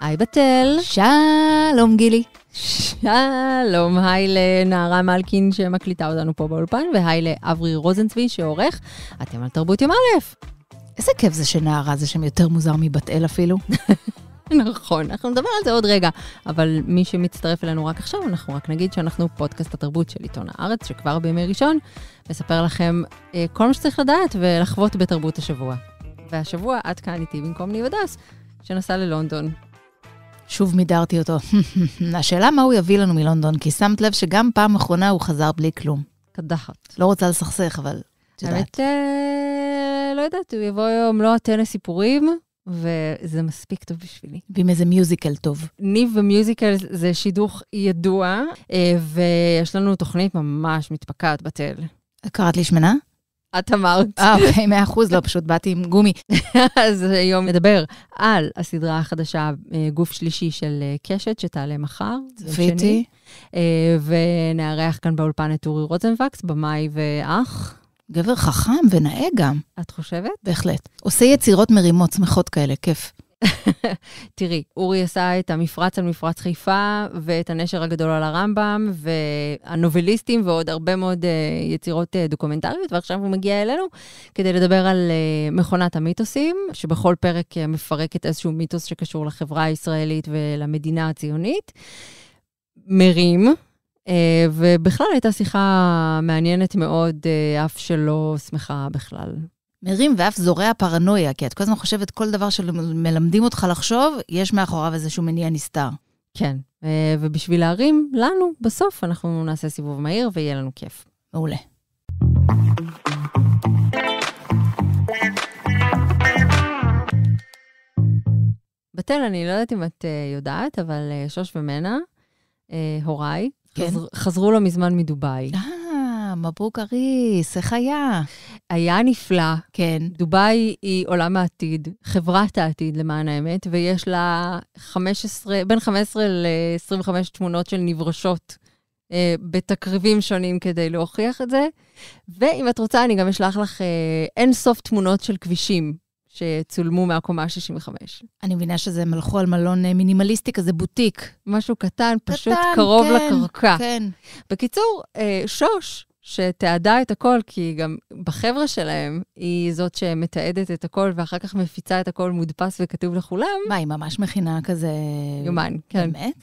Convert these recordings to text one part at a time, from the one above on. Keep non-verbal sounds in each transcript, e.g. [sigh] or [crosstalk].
היי בתל. שלום גילי. שלום, היי לנערה מלקין שמקליטה אותנו פה באולפן, והי לאברי רוזנצבי שעורך. אתם על תרבות יום א'. איזה כיף זה שנערה זה שם יותר מוזר מבת אל אפילו. [laughs] [laughs] נכון, אנחנו נדבר על זה עוד רגע. אבל מי שמצטרף אלינו רק עכשיו, אנחנו רק נגיד שאנחנו פודקאסט התרבות של עיתון הארץ, שכבר בימי ראשון מספר לכם אה, כל מה שצריך לדעת ולחוות בתרבות השבוע. והשבוע עד כאן איתי במקום ניב הדס, שנסע ללונדון. שוב מידרתי אותו. [laughs] השאלה מה הוא יביא לנו מלונדון, כי שמת לב שגם פעם אחרונה הוא חזר בלי כלום. קדחת. לא רוצה לסכסך, אבל האמת, אה, לא יודעת, הוא יבוא היום לא הטנא סיפורים, וזה מספיק טוב בשבילי. ועם איזה מיוזיקל טוב. ניב ומיוזיקל זה שידוך ידוע, אה, ויש לנו תוכנית ממש מתפקעת בתל. קראת לי שמנה? את אמרת. אה, אוקיי, מאה אחוז, לא, פשוט באתי עם גומי. [laughs] אז היום נדבר על הסדרה החדשה, אה, גוף שלישי של אה, קשת, שתעלה מחר. צפיתי. ונארח כאן באולפן את אורי רוזנבקס, במאי ואח. גבר חכם ונאה גם. את חושבת? בהחלט. עושה יצירות מרימות, שמחות כאלה, כיף. [laughs] תראי, אורי עשה את המפרץ על מפרץ חיפה, ואת הנשר הגדול על הרמב"ם, והנובליסטים, ועוד הרבה מאוד uh, יצירות uh, דוקומנטריות, ועכשיו הוא מגיע אלינו כדי לדבר על uh, מכונת המיתוסים, שבכל פרק uh, מפרקת איזשהו מיתוס שקשור לחברה הישראלית ולמדינה הציונית. מרים, אה, ובכלל הייתה שיחה מעניינת מאוד, אה, אף שלא שמחה בכלל. מרים ואף זורע פרנויה, כי את כל הזמן חושבת, כל דבר שמלמדים אותך לחשוב, יש מאחוריו איזשהו מניע נסתר. כן, אה, ובשביל להרים לנו, בסוף אנחנו נעשה סיבוב מהיר ויהיה לנו כיף. מעולה. בתל, אני לא יודעת אם את יודעת, אבל שוש ומנה, הוריי, כן? חזר, חזרו לא מזמן מדובאי. אה, מברוק אריס, איך היה? היה נפלא. כן. דובאי היא עולם העתיד, חברת העתיד למען האמת, ויש לה 15, בין 15 ל-25 תמונות של נברשות אה, בתקריבים שונים כדי להוכיח את זה. ואם את רוצה, אני גם אשלח לך אה, אין סוף תמונות של כבישים. שצולמו מהקומה ה-65. אני מבינה שזה, מלכו על מלון אה, מינימליסטי כזה, בוטיק. משהו קטן, פשוט קטן, קרוב כן, לקרקע. כן, בקיצור, אה, שוש, שתעדה את הכל, כי גם בחבר'ה שלהם, היא זאת שמתעדת את הכל, ואחר כך מפיצה את הכל מודפס וכתוב לכולם. מה, היא ממש מכינה כזה... יומן, כן. באמת?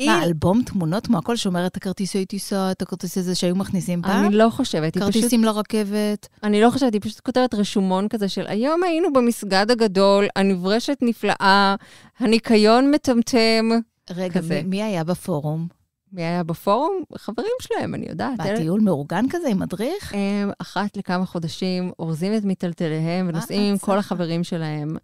היא... מה, אלבום תמונות כמו הכל שומר את הכרטיסי טיסה, את הכרטיס הזה שהיו מכניסים פעם? אני לא חושבת. היא כרטיסים לרכבת? אני לא חושבת, היא פשוט כותבת רשומון כזה של היום היינו במסגד הגדול, הנברשת נפלאה, הניקיון מטמטם. רגע, כזה. מי היה בפורום? מי היה בפורום? חברים שלהם, אני יודעת. מה, אה? טיול מאורגן כזה עם מדריך? הם אחת לכמה חודשים אורזים את מיטלטליהם אה, ונוסעים עם כל החברים שלהם.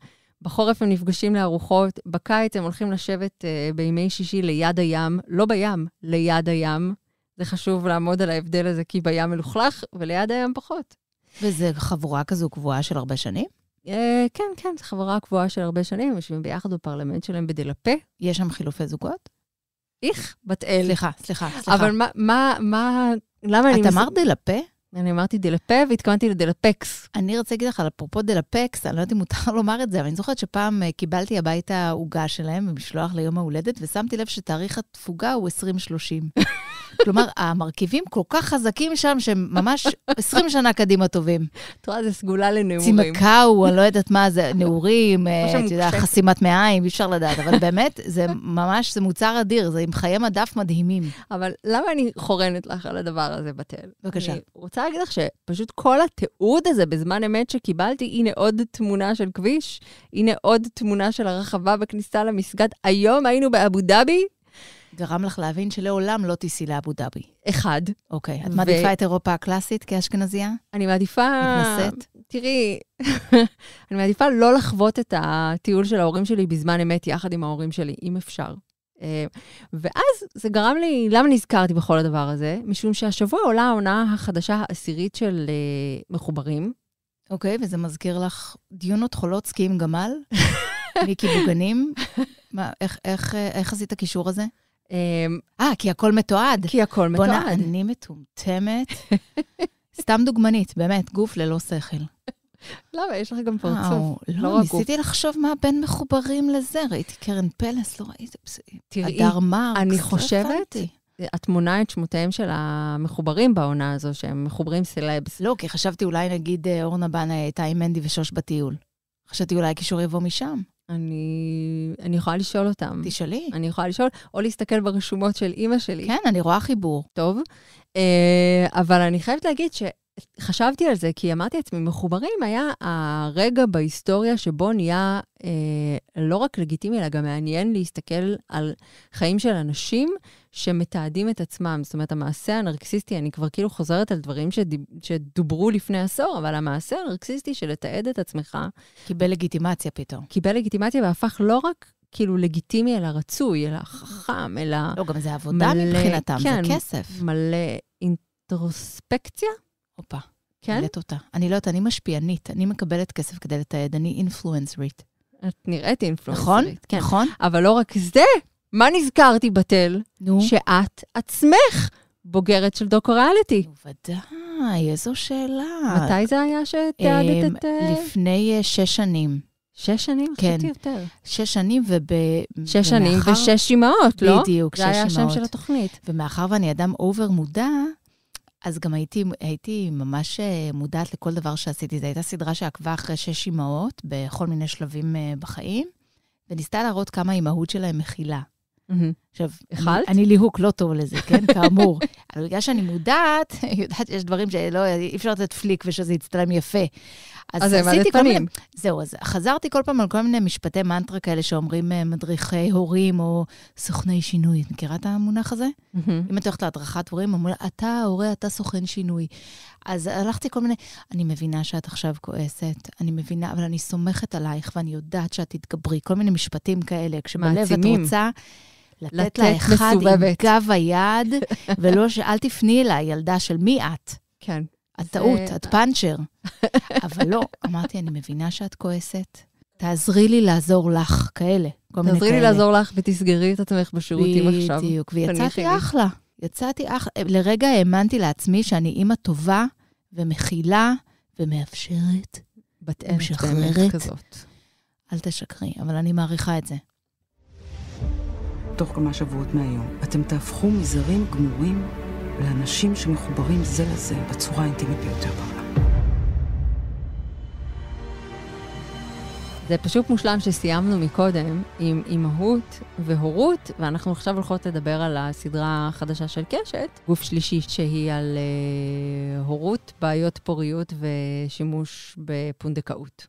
בחורף הם נפגשים לארוחות, בקיץ הם הולכים לשבת uh, בימי שישי ליד הים, לא בים, ליד הים. זה חשוב לעמוד על ההבדל הזה, כי בים מלוכלך וליד הים פחות. וזו חבורה כזו קבועה של הרבה שנים? Uh, כן, כן, זו חבורה קבועה של הרבה שנים, יושבים ביחד בפרלמנט שלהם בדלפה. יש שם חילופי זוגות? איך, בת אל. סליחה, סליחה, סליחה. אבל מה, מה, מה, למה את אני... את אמרת מס... דלפה? אני אמרתי דלפה והתכוונתי לדלפקס. אני רוצה להגיד לך, אפרופו דלפקס, אני לא יודעת אם מותר [laughs] לומר את זה, אבל אני זוכרת שפעם אה, קיבלתי הביתה עוגה שלהם במשלוח ליום ההולדת, ושמתי לב שתאריך התפוגה הוא 2030. [laughs] כלומר, המרכיבים כל כך חזקים שם, שהם ממש 20 שנה קדימה טובים. את רואה, זו סגולה לנעורים. צימקאו, אני לא יודעת מה זה, נעורים, אה, את יודעת, חסימת מעיים, אי אפשר לדעת, אבל באמת, זה ממש, זה מוצר אדיר, זה עם חיי מדף מדהימים. אבל למה אני חורנת לך על הדבר הזה, בטל? בבקשה. אני רוצה להגיד לך שפשוט כל התיעוד הזה בזמן אמת שקיבלתי, הנה עוד תמונה של כביש, הנה עוד תמונה של הרחבה בכניסה למסגד. היום היינו באבו דאבי, גרם לך להבין שלעולם לא תיסעי לאבו דאבי. אחד. אוקיי. את מעדיפה את אירופה הקלאסית כאשכנזייה? אני מעדיפה... מתנשאת? תראי, [laughs] אני מעדיפה לא לחוות את הטיול של ההורים שלי בזמן אמת יחד עם ההורים שלי, אם אפשר. אה, ואז זה גרם לי, למה נזכרתי בכל הדבר הזה? משום שהשבוע עולה העונה החדשה העשירית של אה, מחוברים. אוקיי, okay, וזה מזכיר לך דיונות חולות, סקי עם גמל? [laughs] מיקי בוגנים? מה, איך, איך, אה, איך עשית הקישור הזה? אמ, אה, כי הכל מתועד. כי הכל מתועד. בוא'נה, אני [laughs] מטומטמת. סתם דוגמנית, באמת, גוף ללא שכל. למה? יש לך גם פרצוף. לא, לא ניסיתי לחשוב מה בין מחוברים לזה. ראיתי קרן פלס, לא ראיתי. תראי, הדר מרקס, אני לא חושבת... את מונה את שמותיהם של המחוברים בעונה הזו, שהם מחוברים סלבס. לא, כי חשבתי אולי, נגיד, אה, אורנה בנה הייתה עם מנדי ושוש בטיול. חשבתי אולי הקישור יבוא משם. אני, אני יכולה לשאול אותם. תשאלי. אני יכולה לשאול, או להסתכל ברשומות של אימא שלי. כן, אני רואה חיבור. טוב. אה, אבל אני חייבת להגיד ש... חשבתי על זה, כי אמרתי לעצמי, מחוברים היה הרגע בהיסטוריה שבו נהיה אה, לא רק לגיטימי, אלא גם מעניין להסתכל על חיים של אנשים שמתעדים את עצמם. זאת אומרת, המעשה הנרקסיסטי, אני כבר כאילו חוזרת על דברים שדיב, שדוברו לפני עשור, אבל המעשה הנרקסיסטי של לתעד את עצמך... קיבל לגיטימציה פתאום. קיבל לגיטימציה והפך לא רק כאילו לגיטימי, אלא רצוי, אלא חכם, אלא... לא, גם זה עבודה מלא, מבחינתם, כן, זה כסף. מלא אינטרוספקציה. הופה. כן? העלית אותה. אני לא יודעת, אני משפיענית, אני מקבלת כסף כדי לתעד, אני אינפלואנסרית. את נראית אינפלואנסרית. נכון, כן. נכון. אבל לא רק זה, מה נזכרתי בתל? נו. שאת עצמך בוגרת של דוקו ריאליטי. בוודאי, איזו שאלה. מתי זה היה שתיעדת אמ, את... אה, לפני אה, שש שנים. שש שנים? כן. חשבתי יותר. שש שנים וב... שש שנים ומאחר... ושש אמהות, לא? בדיוק, שש אמהות. זה היה השם של התוכנית. ומאחר ואני אדם אובר מודע, אז גם הייתי, הייתי ממש אה, מודעת לכל דבר שעשיתי. זו הייתה סדרה שעקבה אחרי שש אימהות בכל מיני שלבים אה, בחיים, וניסתה להראות כמה האימהות שלהם מכילה. Mm-hmm. עכשיו, אכלת? אני ליהוק לא טוב לזה, כן? [laughs] כאמור. אבל בגלל שאני מודעת, אני [laughs] יודעת שיש דברים שלא, אי אפשר לתת פליק ושזה יצטלם יפה. אז, אז עשיתי כל מיני... זהו, אז חזרתי כל פעם על כל מיני משפטי מנטרה כאלה שאומרים אה, מדריכי הורים או סוכני שינוי. את מכירה את המונח הזה? אם את הולכת להדרכת הורים, אמרו לה, אתה ההורה, אתה סוכן שינוי. אז הלכתי כל מיני, אני מבינה שאת עכשיו כועסת, אני מבינה, אבל אני סומכת עלייך ואני יודעת שאת תתגברי. כל מיני משפטים כאלה, כשבלב את רוצה... לתת, לתת לאחד עם גב היד, [laughs] ולא ש... אל תפני אליי, ילדה של מי את? כן. את טעות, את פאנצ'ר. [laughs] אבל לא, אמרתי, אני מבינה שאת כועסת. תעזרי לי לעזור לך, כאלה, כל מיני כאלה. תעזרי לי לעזור לך ותסגרי את עצמך בשירותים עכשיו. בדיוק, ויצאתי אחלה. יצאתי אחלה. לרגע האמנתי לעצמי שאני אימא טובה ומכילה ומאפשרת. בת אם באמת כזאת. אל תשקרי, אבל אני מעריכה את זה. תוך כמה שבועות מהיום. אתם תהפכו מזרים גמורים לאנשים שמחוברים זה לזה בצורה האינטימית ביותר בעולם. זה פשוט מושלם שסיימנו מקודם עם אימהות והורות, ואנחנו עכשיו הולכות לדבר על הסדרה החדשה של קשת, גוף שלישי, שהיא על אה, הורות, בעיות פוריות ושימוש בפונדקאות.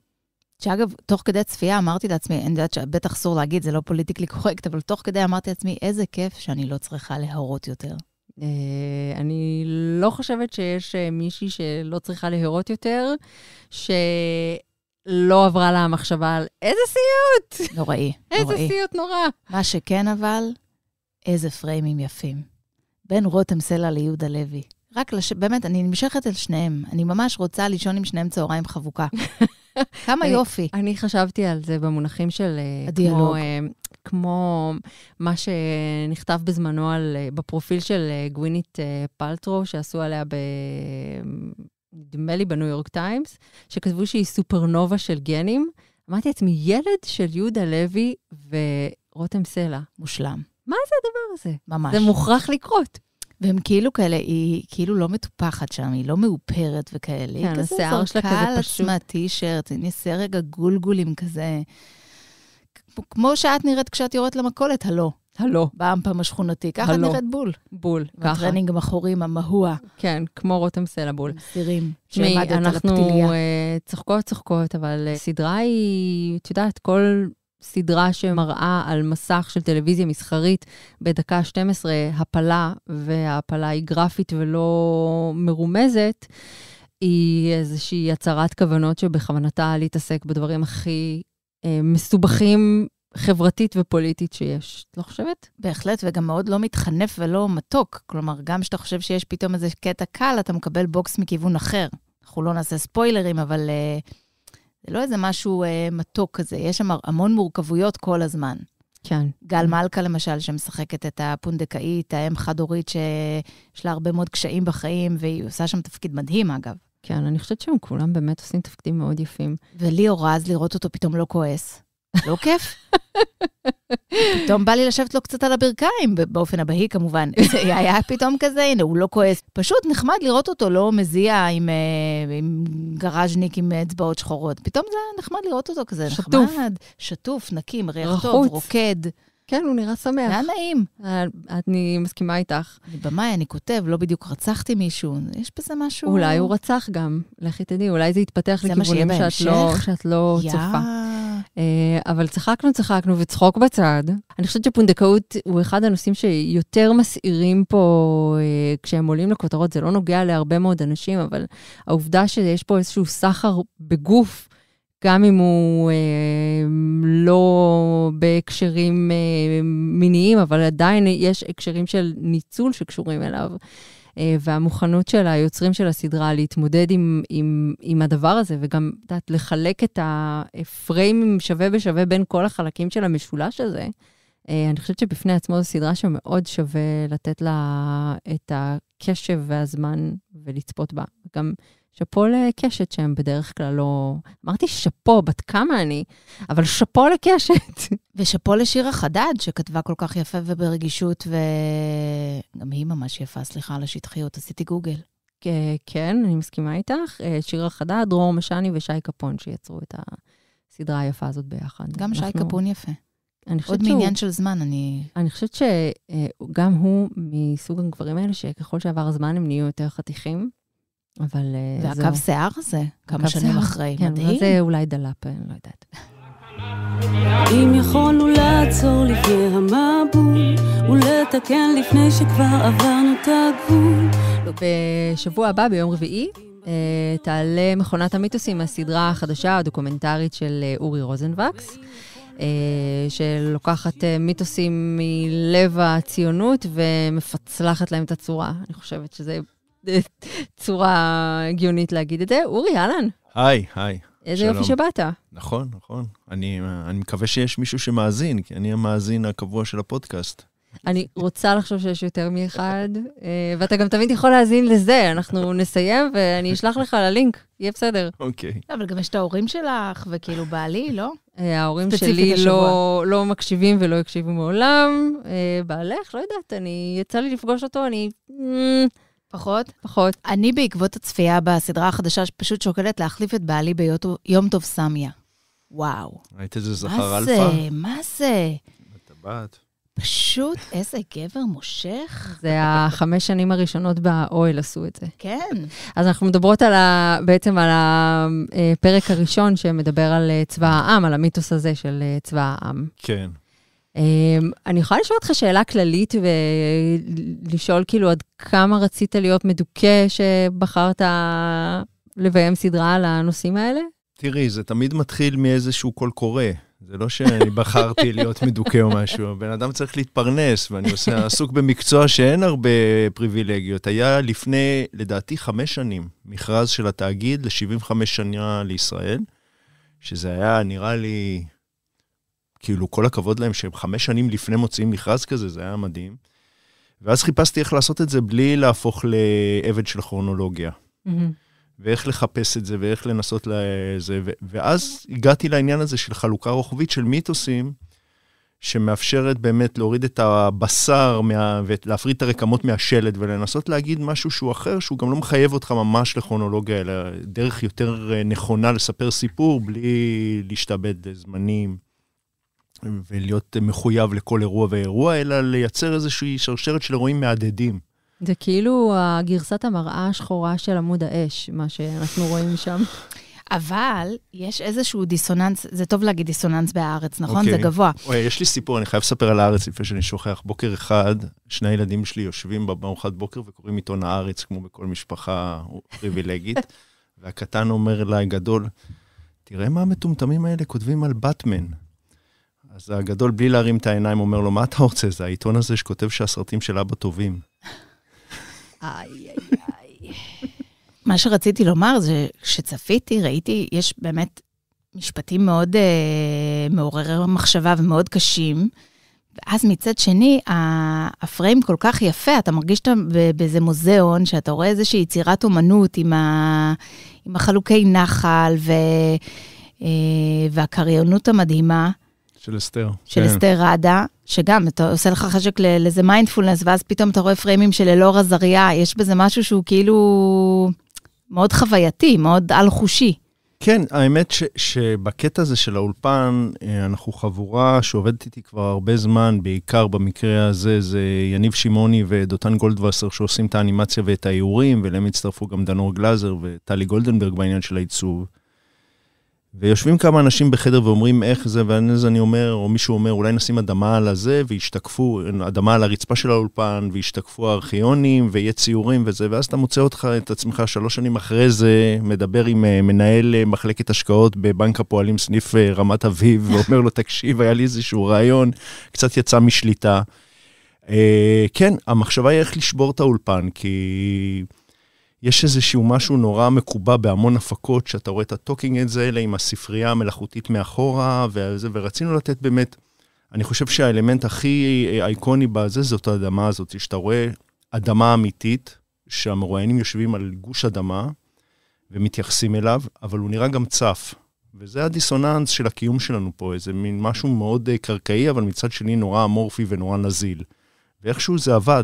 שאגב, תוך כדי צפייה אמרתי לעצמי, אני יודעת שבטח אסור להגיד, זה לא פוליטיקלי קורקט, אבל תוך כדי אמרתי לעצמי, איזה כיף שאני לא צריכה להורות יותר. אה, אני לא חושבת שיש אה, מישהי שלא צריכה להרות יותר, שלא עברה לה המחשבה על איזה סיוט! נוראי, [laughs] נוראי. איזה סיוט נורא. מה שכן אבל, איזה פריימים יפים. בין רותם סלע ליהודה לוי. רק, לש... באמת, אני נמשכת אל שניהם. אני ממש רוצה לישון עם שניהם צהריים חבוקה. [laughs] כמה יופי. אני חשבתי על זה במונחים של... אה, הדיאלוג. כמו, אה, כמו מה שנכתב בזמנו על, אה, בפרופיל של גווינית פלטרו, שעשו עליה ב... נדמה לי בניו יורק טיימס, שכתבו שהיא סופרנובה של גנים. אמרתי לעצמי, ילד של יהודה לוי ורותם סלע. מושלם. מה זה הדבר הזה? ממש. זה מוכרח לקרות. והם כאילו כאלה, היא כאילו לא מטופחת שם, היא לא מאופרת וכאלה. כן, השיער שלה כזה פשוט. היא כזה זרקה על עצמה טישרט, היא נעשה רגע גולגולים כזה. כמו שאת נראית כשאת יורדת למכולת, הלא. הלא. באמפם השכונתי, ככה הלא. נראית בול. בול, ככה. בטרנינג המכורים, המהוע. כן, כמו רותם סלע בול. סירים, שעמדת על הפתיליה. אנחנו אה, uh, צוחקות, צוחקות, אבל uh, סדרה היא, את יודעת, כל סדרה שמראה על מסך של טלוויזיה מסחרית בדקה 12 הפלה, וההפלה היא גרפית ולא מרומזת, היא איזושהי הצהרת כוונות שבכוונתה להתעסק בדברים הכי אה, מסובכים חברתית ופוליטית שיש, את לא חושבת? בהחלט, וגם מאוד לא מתחנף ולא מתוק. כלומר, גם כשאתה חושב שיש פתאום איזה קטע קל, אתה מקבל בוקס מכיוון אחר. אנחנו לא נעשה ספוילרים, אבל... Uh... זה לא איזה משהו אה, מתוק כזה, יש שם המון מורכבויות כל הזמן. כן. גל מלכה, למשל, שמשחקת את הפונדקאית, האם חד-הורית שיש לה הרבה מאוד קשיים בחיים, והיא עושה שם תפקיד מדהים, אגב. כן, אני חושבת שהם כולם באמת עושים תפקידים מאוד יפים. וליאור רז, לראות אותו פתאום לא כועס. לא כיף? פתאום בא לי לשבת לו קצת על הברכיים, באופן הבאי כמובן. [laughs] זה היה פתאום כזה, הנה, הוא לא כועס. פשוט נחמד לראות אותו לא מזיע עם, אה, עם גראז'ניק עם אצבעות שחורות. פתאום זה נחמד לראות אותו כזה, שטוף. נחמד, שטוף, נקי, מריח טוב, רוקד. כן, הוא נראה שמח. היה נעים. אה, אני מסכימה איתך. אני במאי, אני כותב, לא בדיוק רצחתי מישהו, יש בזה משהו... אולי הוא רצח גם, לכי תדעי, אולי זה יתפתח לכיוונים שאת לא, שאת לא yeah. צופה. אה, אבל צחקנו, צחקנו, וצחוק בצד. אני חושבת שפונדקאות הוא אחד הנושאים שיותר מסעירים פה אה, כשהם עולים לכותרות. זה לא נוגע להרבה מאוד אנשים, אבל העובדה שיש פה איזשהו סחר בגוף, גם אם הוא אה, לא בהקשרים אה, מיניים, אבל עדיין יש הקשרים של ניצול שקשורים אליו. אה, והמוכנות של היוצרים של הסדרה להתמודד עם, עם, עם הדבר הזה, וגם, את יודעת, לחלק את הפריימים שווה בשווה בין כל החלקים של המשולש הזה, אה, אני חושבת שבפני עצמו זו סדרה שמאוד שווה לתת לה את הקשב והזמן ולצפות בה. גם שאפו לקשת, שהם בדרך כלל לא... אמרתי שאפו, בת כמה אני, אבל שאפו לקשת. [laughs] ושאפו לשירה חדד, שכתבה כל כך יפה וברגישות, וגם היא ממש יפה, סליחה על השטחיות, עשיתי גוגל. כן, אני מסכימה איתך. אה, שירה חדד, דרור משני ושי קפון שיצרו את הסדרה היפה הזאת ביחד. גם אנחנו... שי קפון יפה. אני חושבת עוד שהוא... עוד מעניין של זמן, אני... אני חושבת שגם אה, הוא מסוג הגברים האלה, שככל שעבר הזמן הם נהיו יותר חתיכים. אבל והקו אה, זה... והקו שיער הזה, כמה שנים שיער, אחרי, כן, מדהים. זה אולי דלאפ, אני אה, לא יודעת. אם יכולנו לעצור לפני המבול, ולתקן לפני שכבר עברנו את הגבול. בשבוע הבא, ביום רביעי, אה, תעלה מכונת המיתוסים, הסדרה החדשה הדוקומנטרית של אורי רוזנבקס. שלוקחת מיתוסים מלב הציונות ומפצלחת להם את הצורה. אני חושבת שזה צורה הגיונית להגיד את זה. אורי, אהלן. היי, היי. איזה יופי שבאת. נכון, נכון. אני, אני מקווה שיש מישהו שמאזין, כי אני המאזין הקבוע של הפודקאסט. אני רוצה לחשוב שיש יותר מאחד, אה, ואתה גם תמיד יכול להאזין לזה. אנחנו נסיים ואני אשלח לך ללינק, יהיה בסדר. אוקיי. Okay. לא, אבל גם יש את ההורים שלך, וכאילו בעלי, לא? אה, ההורים שלי לא, לא מקשיבים ולא הקשיבו מעולם. אה, בעלך, לא יודעת, אני, יצא לי לפגוש אותו, אני... פחות? פחות. אני בעקבות הצפייה בסדרה החדשה פשוט שוקלת להחליף את בעלי ביום טוב סמיה. וואו. ראית איזה זכר אלפא? מה זה? מה זה? הטבעת. פשוט איזה גבר מושך. זה החמש שנים הראשונות באוהל עשו את זה. כן. אז אנחנו מדברות על ה, בעצם על הפרק הראשון שמדבר על אה, צבא העם, על המיתוס הזה של אה, צבא העם. כן. אמ, אני יכולה לשאול אותך שאלה כללית ולשאול כאילו עד כמה רצית להיות מדוכא שבחרת לביים סדרה על הנושאים האלה? תראי, זה תמיד מתחיל מאיזשהו קול קורא. זה לא שאני בחרתי [laughs] להיות מדוכא או משהו, הבן אדם צריך להתפרנס, ואני עושה, עסוק במקצוע שאין הרבה פריבילגיות. היה לפני, לדעתי, חמש שנים, מכרז של התאגיד ל-75 שנה לישראל, שזה היה נראה לי כאילו, כל הכבוד להם שהם חמש שנים לפני מוציאים מכרז כזה, זה היה מדהים. ואז חיפשתי איך לעשות את זה בלי להפוך לעבד של כרונולוגיה. Mm-hmm. ואיך לחפש את זה, ואיך לנסות לזה. ו- ואז הגעתי לעניין הזה של חלוקה רוחבית של מיתוסים, שמאפשרת באמת להוריד את הבשר מה... ולהפריד את הרקמות מהשלד ולנסות להגיד משהו שהוא אחר, שהוא גם לא מחייב אותך ממש לכרונולוגיה, אלא דרך יותר אה, נכונה לספר סיפור בלי להשתעבד אה, זמנים. ולהיות מחויב לכל אירוע ואירוע, אלא לייצר איזושהי שרשרת של אירועים מהדהדים. זה כאילו הגרסת המראה השחורה של עמוד האש, מה שאנחנו רואים שם. אבל יש איזשהו דיסוננס, זה טוב להגיד דיסוננס בהארץ, נכון? Okay. זה אוקיי. גבוה. אוי, יש לי סיפור, אני חייב לספר על הארץ לפני שאני שוכח. בוקר אחד, שני הילדים שלי יושבים בארוחת בוקר וקוראים עיתון הארץ, כמו בכל משפחה פריבילגית, [laughs] והקטן אומר אליי, גדול, תראה מה המטומטמים האלה כותבים על באטמן. אז הגדול, בלי להרים את העיניים, אומר לו, מה אתה רוצה? זה העיתון הזה שכותב שהסרטים של אבא טובים. איי, איי, איי. מה שרציתי לומר זה, שצפיתי, ראיתי, יש באמת משפטים מאוד אה, מעוררי מחשבה ומאוד קשים. ואז מצד שני, הפריים כל כך יפה, אתה מרגיש שאתה באיזה מוזיאון, שאתה רואה איזושהי יצירת אומנות עם, ה, עם החלוקי נחל ו, אה, והקריינות המדהימה. של אסתר. של כן. אסתר ראדה, שגם, אתה עושה לך חשק לאיזה מיינדפולנס, ואז פתאום אתה רואה פריימים של אלאור עזריה, יש בזה משהו שהוא כאילו מאוד חווייתי, מאוד על-חושי. כן, האמת ש, שבקטע הזה של האולפן, אה, אנחנו חבורה שעובדת איתי כבר הרבה זמן, בעיקר במקרה הזה זה יניב שמעוני ודותן גולדווסר שעושים את האנימציה ואת האיורים, ואליהם הצטרפו גם דנור גלאזר וטלי גולדנברג בעניין של העיצוב. ויושבים כמה אנשים בחדר ואומרים איך זה, ואז אני אומר, או מישהו אומר, אולי נשים אדמה על הזה, וישתקפו, אדמה על הרצפה של האולפן, וישתקפו הארכיונים, ויהיה ציורים וזה, ואז אתה מוצא אותך, את עצמך, שלוש שנים אחרי זה, מדבר עם אה, מנהל אה, מחלקת השקעות בבנק הפועלים, סניף אה, רמת אביב, [laughs] ואומר לו, תקשיב, היה לי איזשהו רעיון, קצת יצא משליטה. כן, המחשבה היא איך לשבור את האולפן, כי... יש איזשהו משהו נורא מקובע בהמון הפקות, שאתה רואה את הטוקינג את זה האלה עם הספרייה המלאכותית מאחורה, וזה, ורצינו לתת באמת, אני חושב שהאלמנט הכי אה, אייקוני בזה, זאת האדמה הזאת, שאתה רואה אדמה אמיתית, שהמרואיינים יושבים על גוש אדמה ומתייחסים אליו, אבל הוא נראה גם צף. וזה הדיסוננס של הקיום שלנו פה, איזה מין משהו מאוד אה, קרקעי, אבל מצד שני נורא אמורפי ונורא נזיל. ואיכשהו זה עבד,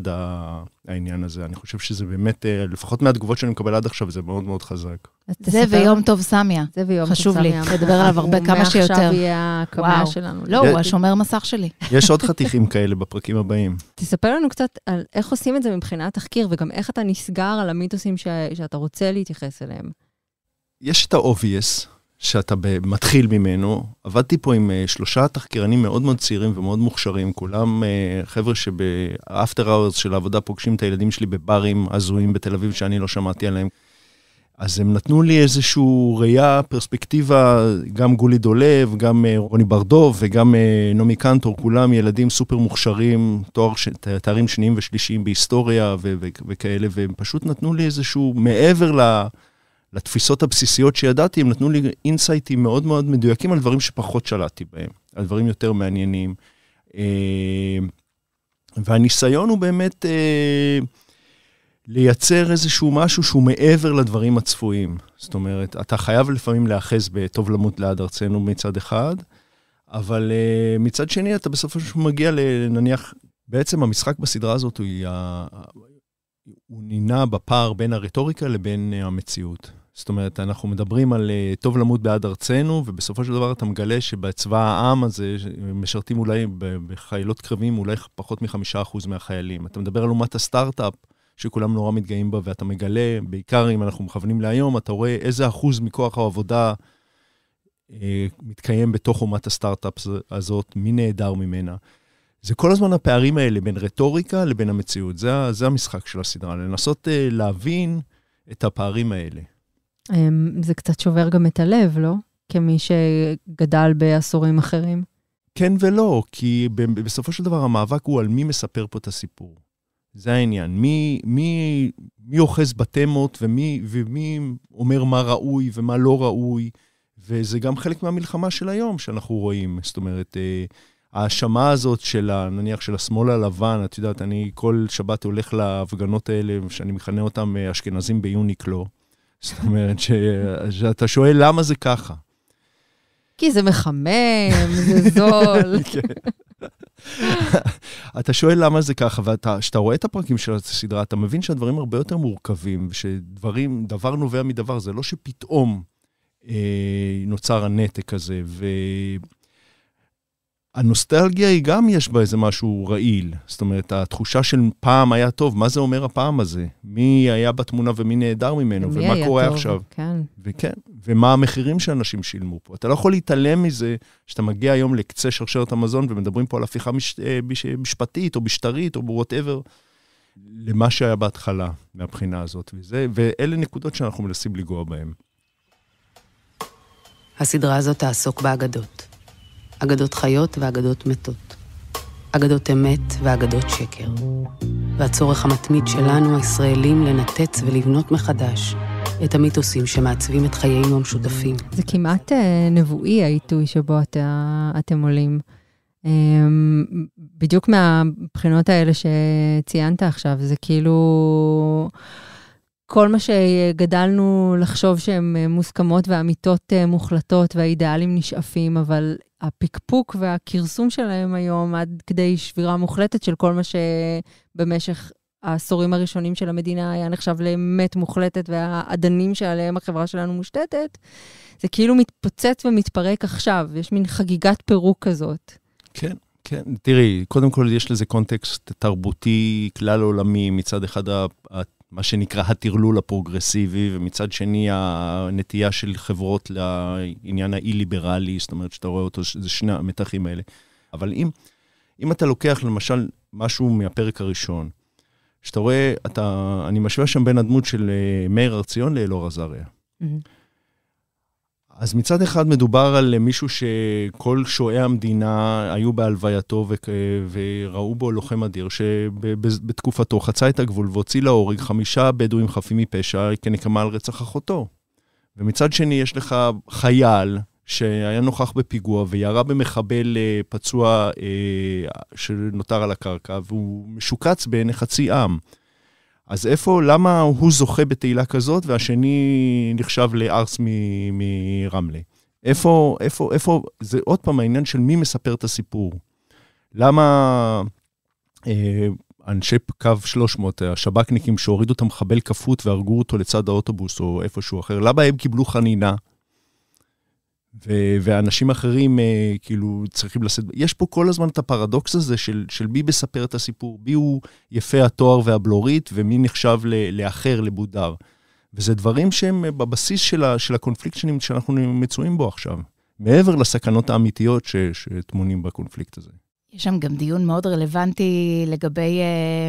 העניין הזה. אני חושב שזה באמת, אה, לפחות מהתגובות שאני מקבל עד עכשיו, זה מאוד מאוד חזק. זה ויום טוב סמיה. זה ויום טוב סמיה. חשוב לי, לדבר עליו הרבה כמה שיותר. הוא מעכשיו יהיה הקמה שלנו. לא, הוא השומר מסך שלי. יש עוד [laughs] חתיכים כאלה בפרקים הבאים. תספר לנו קצת על איך עושים את זה מבחינת תחקיר, וגם איך אתה נסגר על המיתוסים שאתה רוצה להתייחס אליהם. יש את ה-obvious, שאתה מתחיל ממנו. עבדתי פה עם אה, שלושה תחקירנים מאוד מאוד צעירים ומאוד מוכשרים, כולם אה, חבר'ה שבאפטר האורס של העבודה פוגשים את הילדים שלי בברים הזויים בתל אביב שאני לא שמעתי עליהם. אז הם נתנו לי איזושהי ראייה, פרספקטיבה, גם גולי דולב, גם אה, רוני ברדוב וגם נעמי קנטור, כולם ילדים סופר מוכשרים, תואר, ש... תארים שניים ושלישיים בהיסטוריה ו... ו... וכאלה, והם פשוט נתנו לי איזשהו, מעבר ל... לה... לתפיסות הבסיסיות שידעתי, הם נתנו לי אינסייטים מאוד מאוד מדויקים על דברים שפחות שלטתי בהם, על דברים יותר מעניינים. אה, והניסיון הוא באמת אה, לייצר איזשהו משהו שהוא מעבר לדברים הצפויים. זאת אומרת, אתה חייב לפעמים להיאחז ב"טוב למות ליד ארצנו" מצד אחד, אבל אה, מצד שני, אתה בסופו של דבר מגיע לנניח, בעצם המשחק בסדרה הזאת הוא, הוא נינה בפער בין הרטוריקה לבין המציאות. זאת אומרת, אנחנו מדברים על אה, טוב למות בעד ארצנו, ובסופו של דבר אתה מגלה שבצבא העם הזה משרתים אולי בחיילות קרבים אולי פחות מחמישה אחוז מהחיילים. אתה מדבר על אומת הסטארט-אפ, שכולם נורא מתגאים בה, ואתה מגלה, בעיקר אם אנחנו מכוונים להיום, אתה רואה איזה אחוז מכוח העבודה אה, מתקיים בתוך אומת הסטארט-אפ הזאת, מי נעדר ממנה. זה כל הזמן הפערים האלה בין רטוריקה לבין המציאות. זה, זה המשחק של הסדרה, לנסות אה, להבין את הפערים האלה. אמ, זה קצת שובר גם את הלב, לא? כמי שגדל בעשורים אחרים. כן ולא, כי בסופו של דבר המאבק הוא על מי מספר פה את הסיפור. זה העניין. מי, מי, מי אוחז בתמות ומי, ומי אומר מה ראוי ומה לא ראוי, וזה גם חלק מהמלחמה של היום שאנחנו רואים. זאת אומרת, אה, ההאשמה הזאת של, נניח, של השמאל הלבן, את יודעת, אני כל שבת הולך להפגנות האלה, שאני מכנה אותן אה, אשכנזים ביוניקלו. זאת אומרת, ש... שאתה שואל למה זה ככה. כי זה מחמם, זה זול. [laughs] כן. אתה שואל למה זה ככה, וכשאתה רואה את הפרקים של הסדרה, אתה מבין שהדברים הרבה יותר מורכבים, ושדברים, דבר נובע מדבר, זה לא שפתאום אה, נוצר הנתק הזה. ו... הנוסטלגיה היא גם יש בה איזה משהו רעיל. זאת אומרת, התחושה של פעם היה טוב, מה זה אומר הפעם הזה? מי היה בתמונה ומי נהדר ממנו, ומה קורה טוב, עכשיו? כן. וכן, ומה המחירים שאנשים שילמו פה. אתה לא יכול להתעלם מזה שאתה מגיע היום לקצה שרשרת המזון ומדברים פה על הפיכה מש, אה, מש, משפטית או משטרית או וואטאבר, למה שהיה בהתחלה מהבחינה הזאת. וזה, ואלה נקודות שאנחנו מנסים לנגוע בהן. הסדרה הזאת תעסוק באגדות. אגדות חיות ואגדות מתות. אגדות אמת ואגדות שקר. והצורך המתמיד שלנו, הישראלים, לנתץ ולבנות מחדש את המיתוסים שמעצבים את חיינו המשותפים. זה כמעט אה, נבואי העיתוי שבו את, אתם עולים. אמ, בדיוק מהבחינות האלה שציינת עכשיו, זה כאילו... כל מה שגדלנו לחשוב שהן אה, מוסכמות ואמיתות אה, מוחלטות והאידיאלים נשאפים, אבל הפקפוק והכרסום שלהם היום עד כדי שבירה מוחלטת של כל מה שבמשך העשורים הראשונים של המדינה היה נחשב לאמת מוחלטת והאדנים שעליהם החברה שלנו מושתתת, זה כאילו מתפוצץ ומתפרק עכשיו, יש מין חגיגת פירוק כזאת. כן. כן, תראי, קודם כל יש לזה קונטקסט תרבותי, כלל עולמי, מצד אחד מה שנקרא הטרלול הפרוגרסיבי, ומצד שני הנטייה של חברות לעניין האי-ליברלי, זאת אומרת שאתה רואה אותו, זה שני המתחים האלה. אבל אם, אם אתה לוקח למשל משהו מהפרק הראשון, שאתה רואה, אתה, אני משווה שם בין הדמות של אה, מאיר הר ציון לאלאור עזריה. Mm-hmm. אז מצד אחד מדובר על מישהו שכל שועי המדינה היו בהלווייתו ו- וראו בו לוחם אדיר, שבתקופתו חצה את הגבול והוציא להורג חמישה בדואים חפים מפשע כנקמה על רצח אחותו. ומצד שני יש לך חייל שהיה נוכח בפיגוע וירה במחבל אה, פצוע אה, שנותר על הקרקע, והוא משוקץ בעיני חצי עם. אז איפה, למה הוא זוכה בתהילה כזאת והשני נחשב לארס מרמלה? איפה, איפה, איפה, זה עוד פעם העניין של מי מספר את הסיפור. למה אה, אנשי קו 300, השב"כניקים שהורידו את המחבל כפות והרגו אותו לצד האוטובוס או איפשהו אחר, למה הם קיבלו חנינה? ו- ואנשים אחרים uh, כאילו צריכים לשאת, יש פה כל הזמן את הפרדוקס הזה של, של מי מספר את הסיפור, מי הוא יפה התואר והבלורית ומי נחשב ל- לאחר, לבודר. וזה דברים שהם אה, בבסיס של, ה- של הקונפליקט שאנחנו מצויים בו עכשיו, מעבר לסכנות האמיתיות ש- שטמונים בקונפליקט הזה. יש שם גם דיון מאוד רלוונטי לגבי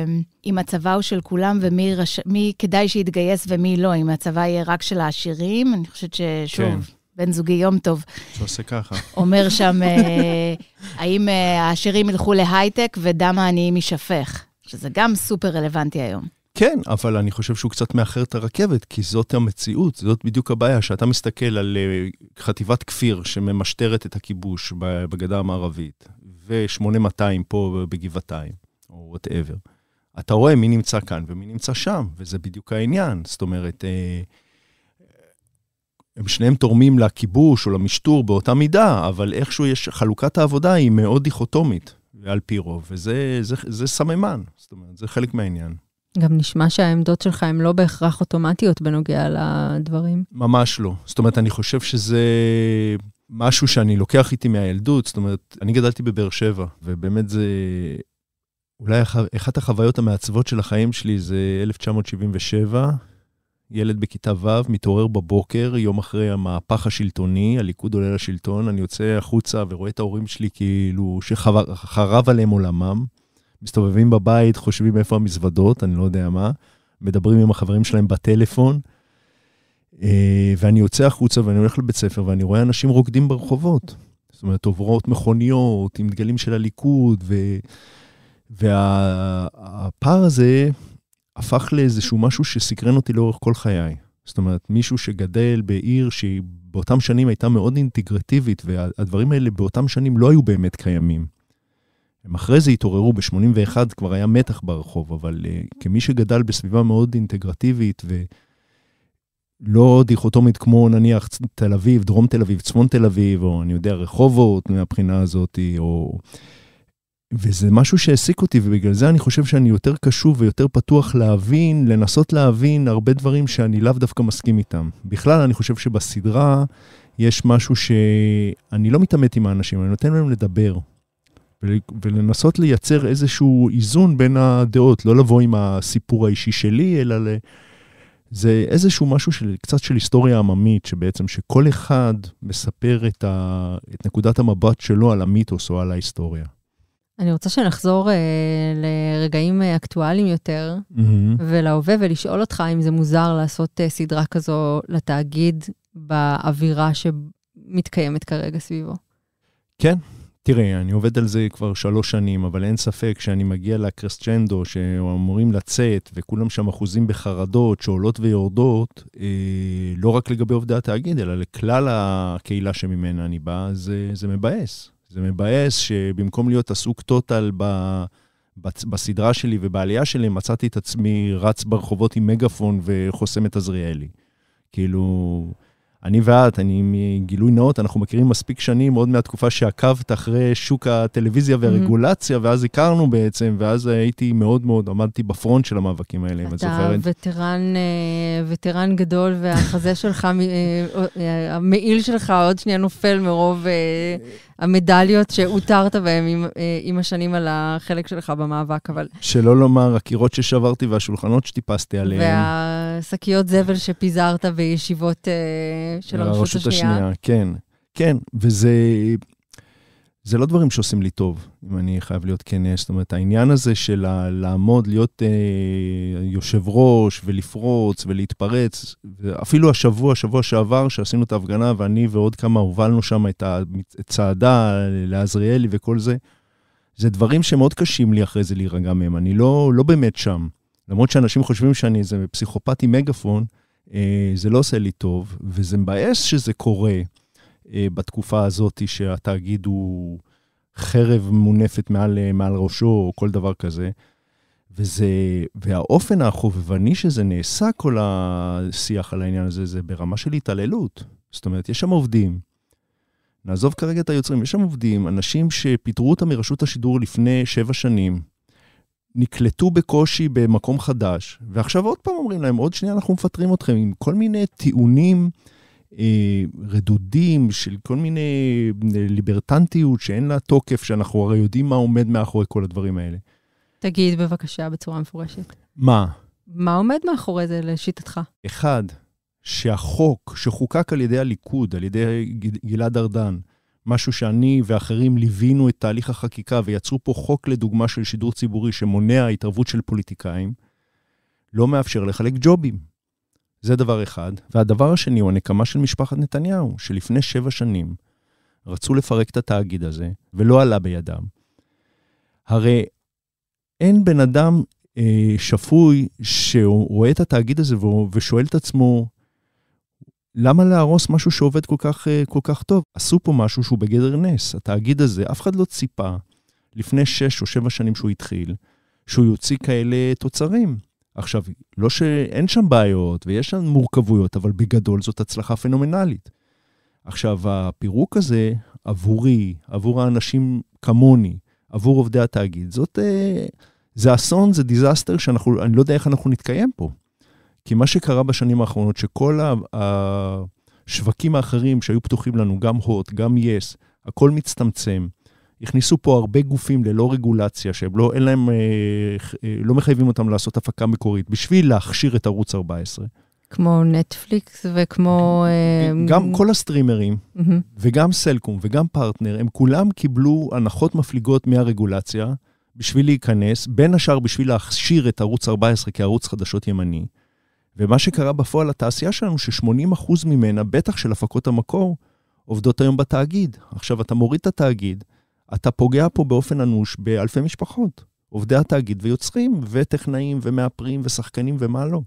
uh, אם הצבא הוא של כולם ומי רש... כדאי שיתגייס ומי לא, אם הצבא יהיה רק של העשירים, אני חושבת ששוב... כן. בן זוגי יום טוב. שעושה ככה. אומר שם, אה, האם אה, העשירים ילכו להייטק ודם העניים יישפך? שזה גם סופר רלוונטי היום. כן, אבל אני חושב שהוא קצת מאחר את הרכבת, כי זאת המציאות, זאת בדיוק הבעיה, שאתה מסתכל על אה, חטיבת כפיר שממשטרת את הכיבוש בגדה המערבית, ו-8200 פה בגבעתיים, או וואטאבר. אתה רואה מי נמצא כאן ומי נמצא שם, וזה בדיוק העניין. זאת אומרת, הם שניהם תורמים לכיבוש או למשטור באותה מידה, אבל איכשהו יש, חלוקת העבודה היא מאוד דיכוטומית, על פי רוב, וזה זה, זה סממן, זאת אומרת, זה חלק מהעניין. גם נשמע שהעמדות שלך הן לא בהכרח אוטומטיות בנוגע לדברים. ממש לא. זאת אומרת, אני חושב שזה משהו שאני לוקח איתי מהילדות. זאת אומרת, אני גדלתי בבאר שבע, ובאמת זה... אולי אחת החוויות המעצבות של החיים שלי זה 1977, ילד בכיתה ו' מתעורר בבוקר, יום אחרי המהפך השלטוני, הליכוד עולה לשלטון, אני יוצא החוצה ורואה את ההורים שלי כאילו שחרב עליהם עולמם, מסתובבים בבית, חושבים איפה המזוודות, אני לא יודע מה, מדברים עם החברים שלהם בטלפון, אה, ואני יוצא החוצה ואני הולך לבית ספר ואני רואה אנשים רוקדים ברחובות. זאת אומרת, עוברות מכוניות עם דגלים של הליכוד, ו... והפער הזה, הפך לאיזשהו משהו שסקרן אותי לאורך כל חיי. זאת אומרת, מישהו שגדל בעיר שהיא באותם שנים הייתה מאוד אינטגרטיבית, והדברים האלה באותם שנים לא היו באמת קיימים. הם אחרי זה התעוררו, ב-81 כבר היה מתח ברחוב, אבל uh, כמי שגדל בסביבה מאוד אינטגרטיבית ולא דיכוטומית כמו נניח תל אביב, דרום תל אביב, צפון תל אביב, או אני יודע, רחובות מהבחינה הזאת, או... Uh, וזה משהו שהעסיק אותי, ובגלל זה אני חושב שאני יותר קשוב ויותר פתוח להבין, לנסות להבין הרבה דברים שאני לאו דווקא מסכים איתם. בכלל, אני חושב שבסדרה יש משהו שאני לא מתעמת עם האנשים, אני נותן להם לדבר. ולנסות לייצר איזשהו איזון בין הדעות, לא לבוא עם הסיפור האישי שלי, אלא ל... זה איזשהו משהו של, קצת של היסטוריה עממית, שבעצם שכל אחד מספר את, ה, את נקודת המבט שלו על המיתוס או על ההיסטוריה. אני רוצה שנחזור אה, לרגעים אה, אקטואליים יותר, mm-hmm. ולהווה, ולשאול אותך אם זה מוזר לעשות אה, סדרה כזו לתאגיד באווירה שמתקיימת כרגע סביבו. כן, תראי, אני עובד על זה כבר שלוש שנים, אבל אין ספק שאני מגיע לקרסצ'נדו, שאמורים לצאת, וכולם שם אחוזים בחרדות שעולות ויורדות, אה, לא רק לגבי עובדי התאגיד, אלא לכלל הקהילה שממנה אני בא, זה, זה מבאס. זה מבאס שבמקום להיות עסוק טוטל ב... בסדרה שלי ובעלייה שלי, מצאתי את עצמי רץ ברחובות עם מגאפון וחוסם את עזריאלי. כאילו, אני ואת, אני מגילוי נאות, אנחנו מכירים מספיק שנים, עוד מהתקופה שעקבת אחרי שוק הטלוויזיה mm-hmm. והרגולציה, mm-hmm. ואז הכרנו בעצם, ואז הייתי מאוד מאוד, עמדתי בפרונט של המאבקים האלה, אם את זוכרת. אתה וטרן, אה, וטרן גדול, והחזה שלך, אה, אה, המעיל שלך עוד שנייה נופל מרוב המדליות שהותרת בהן עם, אה, עם השנים על החלק שלך במאבק, אבל... שלא לומר, הקירות ששברתי והשולחנות שטיפסתי עליהן. והשקיות זבל שפיזרת בישיבות אה, של הרשות השנייה. הרשות השנייה, כן. כן, וזה... זה לא דברים שעושים לי טוב, אם אני חייב להיות כן. זאת אומרת, העניין הזה של לעמוד, להיות אה, יושב ראש ולפרוץ ולהתפרץ, אפילו השבוע, שבוע שעבר, שעשינו את ההפגנה, ואני ועוד כמה הובלנו שם את הצעדה לעזריאלי וכל זה, זה דברים שמאוד קשים לי אחרי זה להירגע מהם. אני לא, לא באמת שם. למרות שאנשים חושבים שאני איזה פסיכופת עם מגפון, אה, זה לא עושה לי טוב, וזה מבאס שזה קורה. אה, בתקופה הזאת שהתאגיד הוא חרב מונפת מעל, אה, מעל ראשו או כל דבר כזה. וזה, והאופן החובבני שזה נעשה, כל השיח על העניין הזה, זה ברמה של התעללות. זאת אומרת, יש שם עובדים, נעזוב כרגע את היוצרים, יש שם עובדים, אנשים שפיטרו אותם מרשות השידור לפני שבע שנים, נקלטו בקושי במקום חדש, ועכשיו עוד פעם אומרים להם, עוד שנייה אנחנו מפטרים אתכם, עם כל מיני טיעונים. אה, רדודים של כל מיני אה, ליברטנטיות שאין לה תוקף, שאנחנו הרי יודעים מה עומד מאחורי כל הדברים האלה. תגיד בבקשה בצורה מפורשת. מה? מה עומד מאחורי זה לשיטתך? אחד, שהחוק שחוקק על ידי הליכוד, על ידי גלעד ארדן, משהו שאני ואחרים ליווינו את תהליך החקיקה ויצרו פה חוק לדוגמה של שידור ציבורי שמונע התערבות של פוליטיקאים, לא מאפשר לחלק ג'ובים. זה דבר אחד. והדבר השני הוא הנקמה של משפחת נתניהו, שלפני שבע שנים רצו לפרק את התאגיד הזה, ולא עלה בידם. הרי אין בן אדם אה, שפוי שרואה את התאגיד הזה ושואל את עצמו, למה להרוס משהו שעובד כל כך, אה, כל כך טוב? עשו פה משהו שהוא בגדר נס. התאגיד הזה, אף אחד לא ציפה לפני שש או שבע שנים שהוא התחיל, שהוא יוציא כאלה תוצרים. עכשיו, לא שאין שם בעיות ויש שם מורכבויות, אבל בגדול זאת הצלחה פנומנלית. עכשיו, הפירוק הזה, עבורי, עבור האנשים כמוני, עבור עובדי התאגיד, זאת... אה, זה אסון, זה דיזסטר שאני לא יודע איך אנחנו נתקיים פה. כי מה שקרה בשנים האחרונות, שכל השווקים האחרים שהיו פתוחים לנו, גם הוט, גם יס, yes, הכל מצטמצם. הכניסו פה הרבה גופים ללא רגולציה, שהם לא, אין להם, אה, אה, לא מחייבים אותם לעשות הפקה מקורית, בשביל להכשיר את ערוץ 14. כמו נטפליקס וכמו... כן. אה, גם כל הסטרימרים, mm-hmm. וגם סלקום וגם פרטנר, הם כולם קיבלו הנחות מפליגות מהרגולציה בשביל להיכנס, בין השאר בשביל להכשיר את ערוץ 14 כערוץ חדשות ימני. ומה שקרה בפועל התעשייה שלנו, ש-80% ממנה, בטח של הפקות המקור, עובדות היום בתאגיד. עכשיו, אתה מוריד את התאגיד, אתה פוגע פה באופן אנוש באלפי משפחות. עובדי התאגיד ויוצרים, וטכנאים, ומאפרים, ושחקנים, ומה לא.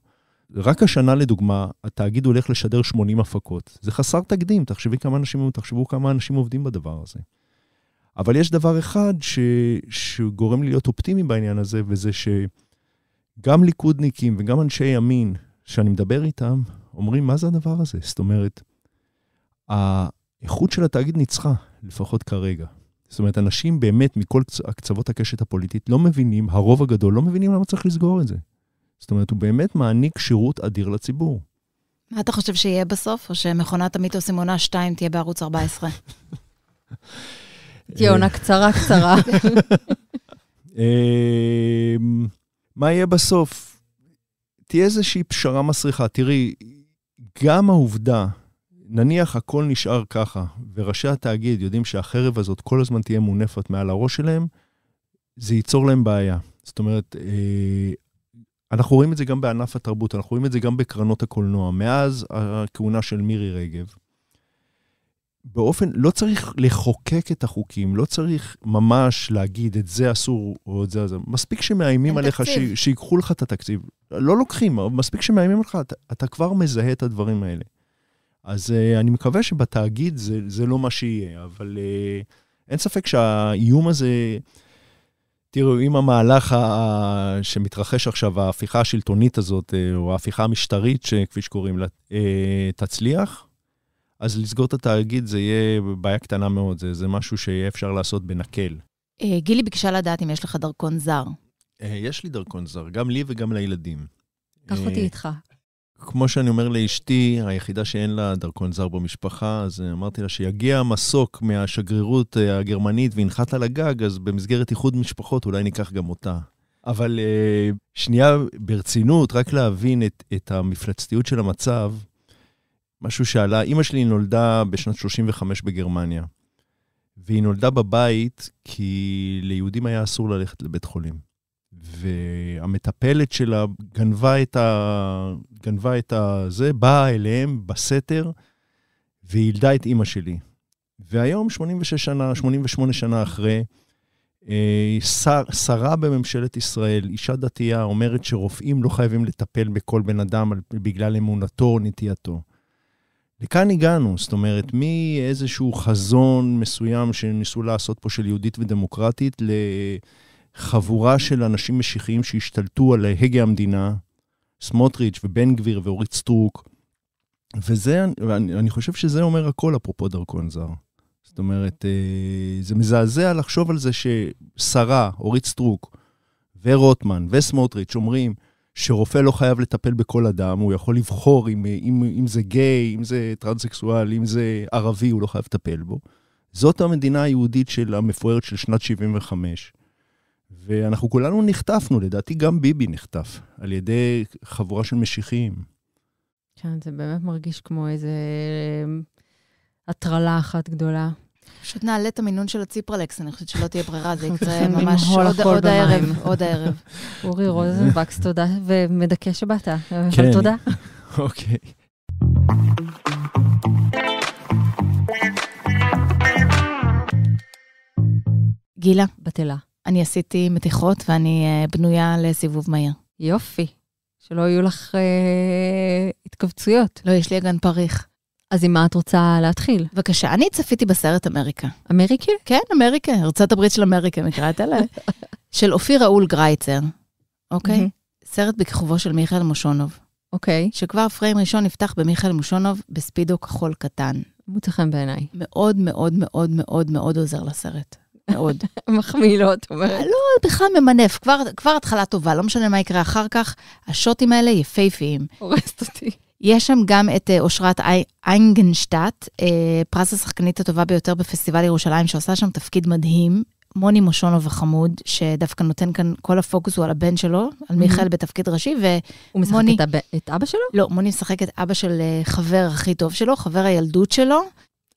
רק השנה, לדוגמה, התאגיד הולך לשדר 80 הפקות. זה חסר תקדים, תחשבי כמה אנשים, תחשבו כמה אנשים עובדים בדבר הזה. אבל יש דבר אחד ש... שגורם לי להיות אופטימי בעניין הזה, וזה שגם ליכודניקים וגם אנשי ימין שאני מדבר איתם, אומרים, מה זה הדבר הזה? זאת אומרת, האיכות של התאגיד ניצחה, לפחות כרגע. זאת אומרת, אנשים באמת מכל הקצוות הקשת הפוליטית לא מבינים, הרוב הגדול לא מבינים למה צריך לסגור את זה. זאת אומרת, הוא באמת מעניק שירות אדיר לציבור. מה אתה חושב שיהיה בסוף, או שמכונת המיתוסים עונה 2 תהיה בערוץ 14? תהיה עונה אה. קצרה קצרה. [laughs] אה, מה יהיה בסוף? תהיה איזושהי פשרה מסריחה. תראי, גם העובדה נניח הכל נשאר ככה, וראשי התאגיד יודעים שהחרב הזאת כל הזמן תהיה מונפת מעל הראש שלהם, זה ייצור להם בעיה. זאת אומרת, אה, אנחנו רואים את זה גם בענף התרבות, אנחנו רואים את זה גם בקרנות הקולנוע. מאז הכהונה של מירי רגב, באופן, לא צריך לחוקק את החוקים, לא צריך ממש להגיד את זה אסור או את זה אסור. מספיק שמאיימים עליך, ש, שיקחו לך את התקציב. לא לוקחים, מספיק שמאיימים עליך, אתה, אתה כבר מזהה את הדברים האלה. אז uh, אני מקווה שבתאגיד זה, זה לא מה שיהיה, אבל uh, אין ספק שהאיום הזה, תראו, אם המהלך ה... שמתרחש עכשיו, ההפיכה השלטונית הזאת, אה, או ההפיכה המשטרית, כפי שקוראים לה, uh, תצליח, אז לסגור את התאגיד זה יהיה בעיה קטנה מאוד, זה, זה משהו שיהיה אפשר לעשות בנקל. Uh, גילי ביקשה לדעת אם יש לך דרכון זר. Uh, יש לי דרכון זר, גם לי וגם לילדים. קח אותי איתך. כמו שאני אומר לאשתי, היחידה שאין לה דרכון זר במשפחה, אז אה, אמרתי לה שיגיע מסוק מהשגרירות אה, הגרמנית וינחת על הגג, אז במסגרת איחוד משפחות אולי ניקח גם אותה. אבל אה, שנייה, ברצינות, רק להבין את, את המפלצתיות של המצב, משהו שעלה, אימא שלי נולדה בשנת 35 בגרמניה, והיא נולדה בבית כי ליהודים היה אסור ללכת לבית חולים. והמטפלת שלה גנבה את ה... גנבה את ה... זה, באה אליהם בסתר, וילדה את אימא שלי. והיום, 86 שנה, 88 שנה אחרי, אה, שר, שרה בממשלת ישראל, אישה דתייה, אומרת שרופאים לא חייבים לטפל בכל בן אדם בגלל אמונתו או נטייתו. לכאן הגענו, זאת אומרת, מאיזשהו חזון מסוים שניסו לעשות פה של יהודית ודמוקרטית, ל... חבורה של אנשים משיחיים שהשתלטו על הגה המדינה, סמוטריץ' ובן גביר ואורית סטרוק, וזה, ואני, אני חושב שזה אומר הכל אפרופו דרכון זר. זאת אומרת, אה, זה מזעזע לחשוב על זה ששרה, אורית סטרוק, ורוטמן וסמוטריץ' אומרים שרופא לא חייב לטפל בכל אדם, הוא יכול לבחור אם, אם, אם זה גיי, אם זה טרנסקסואל, אם זה ערבי, הוא לא חייב לטפל בו. זאת המדינה היהודית של המפוארת של שנת 75'. ואנחנו כולנו נחטפנו, לדעתי גם ביבי נחטף, על ידי חבורה של משיחיים. כן, זה באמת מרגיש כמו איזה אה, הטרלה אחת גדולה. פשוט נעלה את המינון של הציפרלקס, אני חושבת שלא תהיה ברירה, זה [laughs] יקרה כן, ממש עוד הערב, [laughs] עוד הערב. אורי כן. רוזנבקס, תודה, ומדכא שבאת, אבל כן. תודה. [laughs] אוקיי. גילה, בטלה. אני עשיתי מתיחות ואני אה, בנויה לסיבוב מהיר. יופי, שלא יהיו לך אה, התכווצויות. לא, יש לי אגן פריך. אז עם מה את רוצה להתחיל? בבקשה, אני צפיתי בסרט אמריקה. אמריקה? כן, אמריקה, ארצות הברית של אמריקה נקראת אלה. [laughs] של אופיר ראול גרייצר, אוקיי? סרט בכיכובו של מיכאל מושונוב. אוקיי. Okay. שכבר פריים ראשון נפתח במיכאל מושונוב בספידו כחול קטן. מוצא חן בעיניי. מאוד מאוד מאוד מאוד מאוד עוזר לסרט. מאוד. [laughs] מחמיא לו, את אומרת. לא, בכלל ממנף, כבר, כבר התחלה טובה, לא משנה מה יקרה אחר כך, השוטים האלה יפייפיים. הורסת אותי. יש שם גם את אה, אושרת איינגנשטט, אה, פרס השחקנית הטובה ביותר בפסטיבל ירושלים, שעושה שם תפקיד מדהים. מוני מושונוב החמוד, שדווקא נותן כאן, כל הפוקוס הוא על הבן שלו, על מיכאל בתפקיד ראשי, ומוני... הוא משחק את, אב... את אבא שלו? לא, מוני משחק את אבא של אה, חבר הכי טוב שלו, חבר הילדות שלו.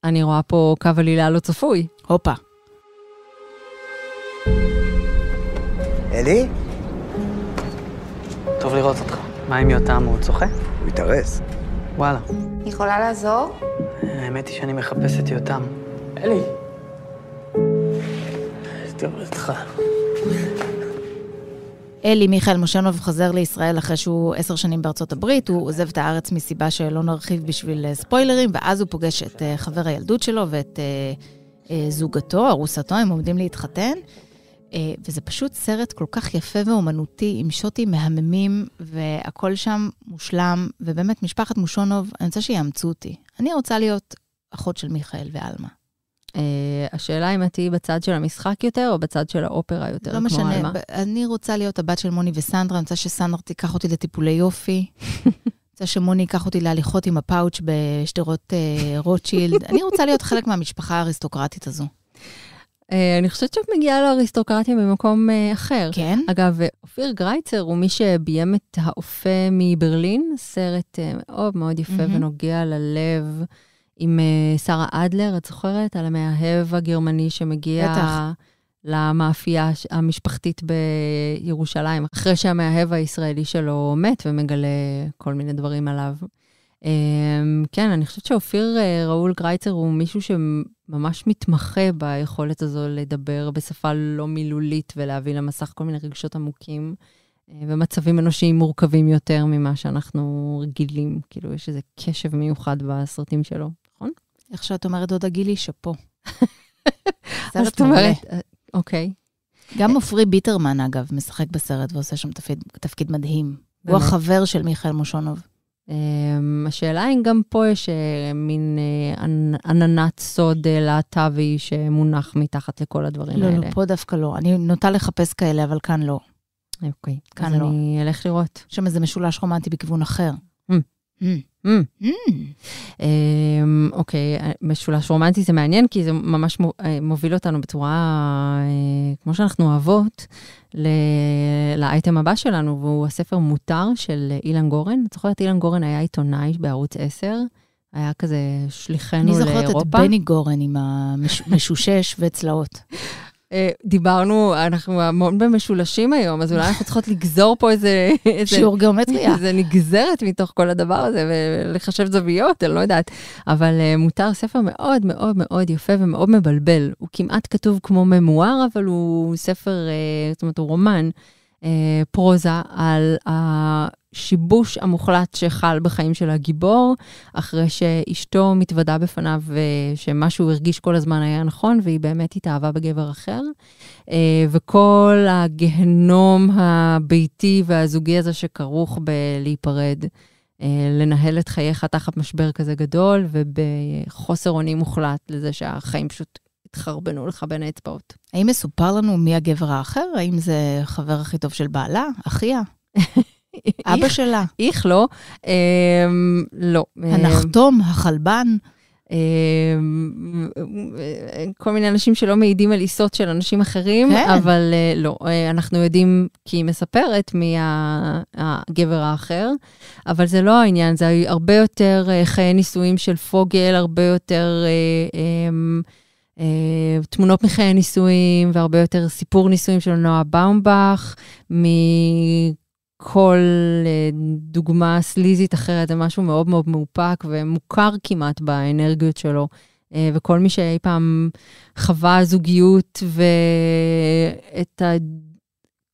אני רואה פה קו עלילה לא צפוי. הופה. אלי? טוב לראות אותך. מה עם יותם? הוא צוחק? הוא התארס. וואלה. יכולה לעזור? האמת היא שאני מחפש את יותם. אלי. טוב איתך. אלי מיכאל מושנוב חזר לישראל אחרי שהוא עשר שנים בארצות הברית, הוא עוזב את הארץ מסיבה שלא נרחיב בשביל אה, ספוילרים, ואז הוא פוגש את אה, חבר הילדות שלו ואת אה, זוגתו, ארוסתו, הם עומדים להתחתן. אה, וזה פשוט סרט כל כך יפה ואומנותי, עם שוטים מהממים, והכל שם מושלם, ובאמת, משפחת מושונוב, אני רוצה שיאמצו אותי. אני רוצה להיות אחות של מיכאל ועלמה. Uh, השאלה אם את תהיי בצד של המשחק יותר, או בצד של האופרה יותר, לא כמו משנה, עלמה. אני רוצה להיות הבת של מוני וסנדרה, אני רוצה שסנדרה תיקח אותי לטיפולי יופי. אני [laughs] רוצה שמוני ייקח אותי להליכות עם הפאוץ' בשדרות אה, רוטשילד. אני רוצה להיות חלק מהמשפחה האריסטוקרטית הזו. אה, אני חושבת שאת מגיעה לאריסטוקרטיה במקום אה, אחר. כן? אגב, אה, אופיר גרייצר הוא מי שביים את האופה מברלין, סרט מאוד מאוד יפה mm-hmm. ונוגע ללב, עם שרה אדלר, את זוכרת? על המאהב הגרמני שמגיע... בטח. למאפייה המשפחתית בירושלים, אחרי שהמאהב הישראלי שלו מת ומגלה כל מיני דברים עליו. אמ, כן, אני חושבת שאופיר אה, ראול גרייצר הוא מישהו שממש מתמחה ביכולת הזו לדבר בשפה לא מילולית ולהביא למסך כל מיני רגשות עמוקים אה, ומצבים אנושיים מורכבים יותר ממה שאנחנו רגילים. כאילו, יש איזה קשב מיוחד בסרטים שלו, נכון? איך שאת אומרת, דודה גילי, שאפו. [laughs] סרט מעולה. אה, אוקיי. גם עופרי ביטרמן, אגב, משחק בסרט ועושה שם תפקיד מדהים. הוא החבר של מיכאל מושונוב. אמ, השאלה אם גם פה יש אה, מין עננת אה, סוד אה, להט"בי שמונח מתחת לכל הדברים לא, לא האלה. לא, פה דווקא לא. אני נוטה לחפש כאלה, אבל כאן לא. אוקיי, כאן אז לא. אני אלך לראות. יש שם איזה משולש רומנטי בכיוון אחר. Mm. Mm. Mm. Mm. אמ, אוקיי, אה, משולש רומנטי זה מעניין, כי זה ממש אה, מוביל אותנו בצורה, אה, כמו שאנחנו אוהבות, לאייטם הבא שלנו, והוא הספר מותר של אילן גורן. את זוכרת, אילן גורן היה עיתונאי בערוץ 10. היה כזה שליחנו לאירופה. אני זוכרת את בני גורן עם המשושש וצלעות. [laughs] אה, דיברנו, אנחנו המון במשולשים היום, אז אולי אנחנו צריכות לגזור פה איזה... שיעור גיאומטריה. איזה נגזרת מתוך כל הדבר הזה, ולחשב זוויות, אני לא יודעת. אבל אה, מותר ספר מאוד מאוד מאוד יפה ומאוד מבלבל. הוא כמעט כתוב כמו ממואר, אבל הוא ספר, אה, זאת אומרת, הוא רומן. אה, פרוזה על השיבוש המוחלט שחל בחיים של הגיבור, אחרי שאשתו מתוודה בפניו שמה אה, שהוא הרגיש כל הזמן היה נכון, והיא באמת התאהבה בגבר אחר. אה, וכל הגהנום הביתי והזוגי הזה שכרוך בלהיפרד. לנהל את חייך תחת משבר כזה גדול ובחוסר אונים מוחלט לזה שהחיים פשוט התחרבנו לך בין האצבעות. האם מסופר לנו מי הגבר האחר? האם זה חבר הכי טוב של בעלה? אחיה? [laughs] אבא שלה? איך לא. אמ, לא. הנחתום, החלבן. אמ, כל מיני אנשים שלא מעידים על עיסות של אנשים אחרים, כן. אבל אה, לא, אה, אנחנו יודעים כי היא מספרת מי הגבר האחר, אבל זה לא העניין, זה הרבה יותר אה, חיי נישואים של פוגל, הרבה יותר... אמ, אה, תמונות מחיי נישואים, והרבה יותר סיפור נישואים של נועה באומבך, מכל אה, דוגמה סליזית אחרת, זה משהו מאוד מאוד מאופק ומוכר כמעט באנרגיות שלו. אה, וכל מי שאי פעם חווה זוגיות ואת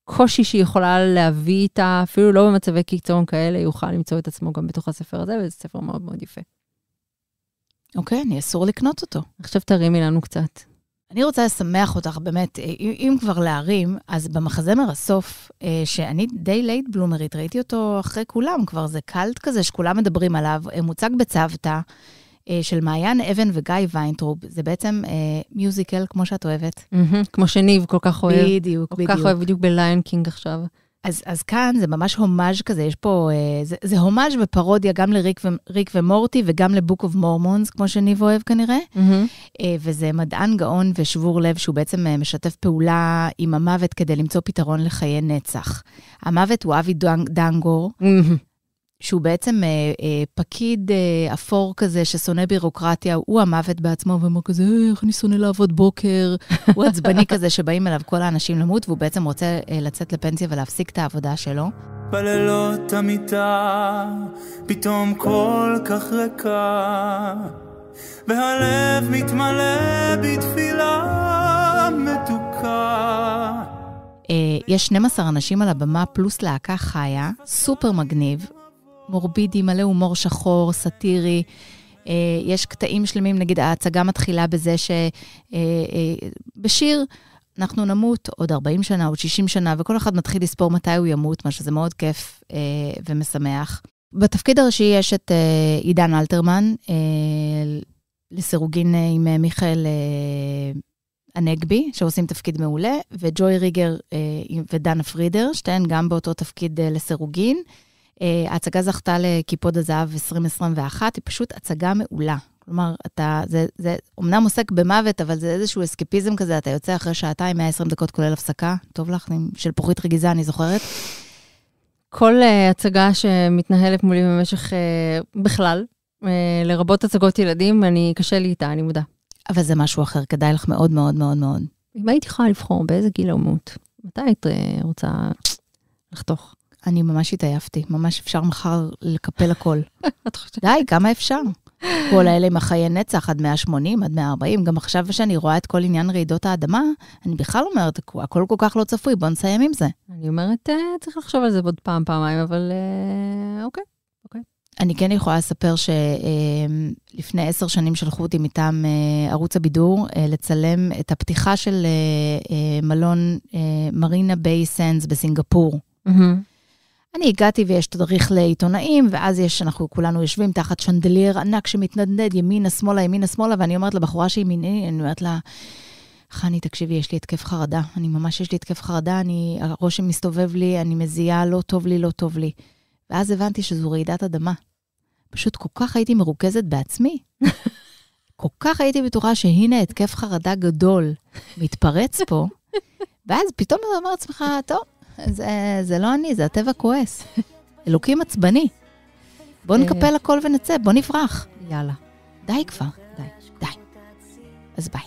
הקושי שהיא יכולה להביא איתה, אפילו לא במצבי קיצון כאלה, יוכל למצוא את עצמו גם בתוך הספר הזה, וזה ספר מאוד מאוד יפה. אוקיי, אני אסור לקנות אותו. עכשיו תרימי לנו קצת. אני רוצה לשמח אותך, באמת, אה, אם כבר להרים, אז במחזמר הסוף, אה, שאני די לייט בלומרית, ראיתי אותו אחרי כולם, כבר זה קלט כזה שכולם מדברים עליו, אה, מוצג בצוותא. של מעיין אבן וגיא ויינטרוב, זה בעצם אה, מיוזיקל כמו שאת אוהבת. Mm-hmm, כמו שניב כל כך אוהב. בדיוק, כל בדיוק. כל כך אוהב בדיוק בליון קינג עכשיו. אז, אז כאן זה ממש הומאז' כזה, יש פה, אה, זה, זה הומאז' ופרודיה גם לריק ו, ריק ומורטי וגם לבוק אוף מורמונס, כמו שניב אוהב כנראה. Mm-hmm. אה, וזה מדען גאון ושבור לב, שהוא בעצם אה, משתף פעולה עם המוות כדי למצוא פתרון לחיי נצח. המוות הוא אבי דנגור. Mm-hmm. שהוא בעצם אה, אה, פקיד אה, אפור כזה ששונא בירוקרטיה, הוא המוות בעצמו, ואומר כזה, אה, איך אני שונא לעבוד בוקר. הוא עצבני [laughs] כזה שבאים אליו כל האנשים למות, והוא בעצם רוצה אה, לצאת לפנסיה ולהפסיק את העבודה שלו. בלילות המיטה פתאום כל כך ריקה, והלב מתמלא בתפילה מתוקה. אה, יש 12 אנשים על הבמה פלוס להקה חיה, סופר מגניב, מורבידי, מלא הומור שחור, סאטירי. אה, יש קטעים שלמים, נגיד ההצגה מתחילה בזה שבשיר אה, אה, אנחנו נמות עוד 40 שנה, עוד 60 שנה, וכל אחד מתחיל לספור מתי הוא ימות, מה שזה מאוד כיף ומשמח. בתפקיד הראשי יש את עידן אלתרמן, לסירוגין עם מיכאל הנגבי, שעושים תפקיד מעולה, וג'וי ריגר ודנה פרידר, שתיהן גם באותו תפקיד לסירוגין. אה, ההצגה זכתה לקיפוד הזהב 2021, היא פשוט הצגה מעולה. כלומר, אתה, זה, זה אמנם עוסק במוות, אבל זה איזשהו אסקפיזם כזה, אתה יוצא אחרי שעתיים, 120 דקות כולל הפסקה, טוב לך, של פוחית רגיזה, אני זוכרת. כל uh, הצגה שמתנהלת מולי במשך, uh, בכלל, uh, לרבות הצגות ילדים, אני, קשה לי איתה, אני מודה. אבל זה משהו אחר, כדאי לך מאוד מאוד מאוד מאוד. אם הייתי יכולה לבחור באיזה גיל אמות, מתי היית רוצה לחתוך? אני ממש התעייפתי, ממש אפשר מחר לקפל הכל. [laughs] די, כמה אפשר? כל האלה עם החיי נצח, עד 180, עד 140. גם עכשיו שאני רואה את כל עניין רעידות האדמה, אני בכלל אומרת, הכל כל כך לא צפוי, בוא נסיים עם זה. אני אומרת, אה, צריך לחשוב על זה עוד פעם, פעמיים, אבל אה, אוקיי, אוקיי, אני כן יכולה לספר שלפני אה, עשר שנים שלחו אותי מטעם ערוץ הבידור לצלם את הפתיחה של מלון מרינה ביי סנס בסינגפור. Mm-hmm. אני הגעתי ויש תדריך לעיתונאים, ואז יש, אנחנו כולנו יושבים תחת שנדליר ענק שמתנדנד ימינה, שמאלה, ימינה, שמאלה, ואני אומרת לבחורה שהיא מיני, אני אומרת לה, חני, תקשיבי, יש לי התקף חרדה. אני ממש, יש לי התקף חרדה, אני, הראש מסתובב לי, אני מזיעה, לא טוב לי, לא טוב לי. ואז הבנתי שזו רעידת אדמה. פשוט כל כך הייתי מרוכזת בעצמי. [laughs] כל כך הייתי בטוחה שהנה התקף חרדה גדול מתפרץ פה, ואז פתאום אתה אומר לעצמך, טוב, זה, זה לא אני, זה הטבע כועס. [laughs] אלוקים עצבני. בוא נקפל אה. הכל ונצא, בוא נברח. יאללה. די כבר, די, די. אז ביי.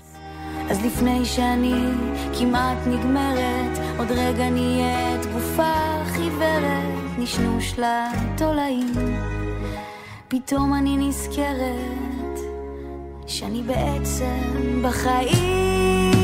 אז לפני שאני כמעט נגמרת, עוד רגע נהיית גופה חיוורת, נשנוש לתולעים. פתאום אני נזכרת שאני בעצם בחיים.